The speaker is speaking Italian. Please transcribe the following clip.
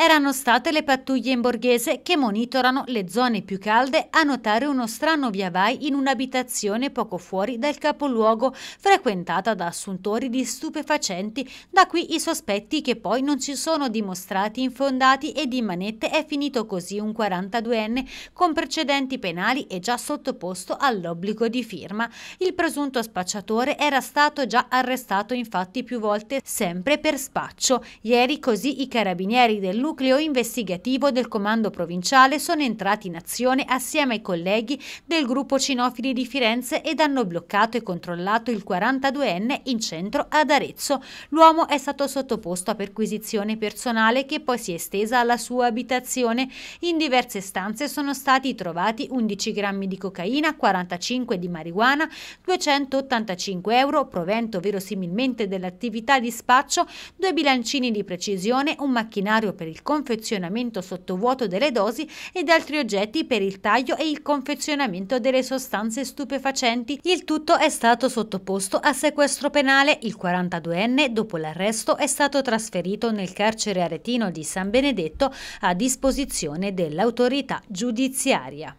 erano state le pattuglie in borghese che monitorano le zone più calde a notare uno strano via vai in un'abitazione poco fuori dal capoluogo, frequentata da assuntori di stupefacenti, da qui i sospetti che poi non si sono dimostrati infondati e di manette è finito così un 42enne con precedenti penali e già sottoposto all'obbligo di firma. Il presunto spacciatore era stato già arrestato infatti più volte, sempre per spaccio. Ieri così i carabinieri dell'Unione nucleo investigativo del Comando Provinciale sono entrati in azione assieme ai colleghi del gruppo Cinofili di Firenze ed hanno bloccato e controllato il 42enne in centro ad Arezzo. L'uomo è stato sottoposto a perquisizione personale che poi si è estesa alla sua abitazione. In diverse stanze sono stati trovati 11 grammi di cocaina, 45 di marijuana, 285 euro, provento verosimilmente dell'attività di spaccio, due bilancini di precisione, un macchinario per il il confezionamento sottovuoto delle dosi ed altri oggetti per il taglio e il confezionamento delle sostanze stupefacenti. Il tutto è stato sottoposto a sequestro penale. Il 42enne, dopo l'arresto, è stato trasferito nel carcere aretino di San Benedetto a disposizione dell'autorità giudiziaria.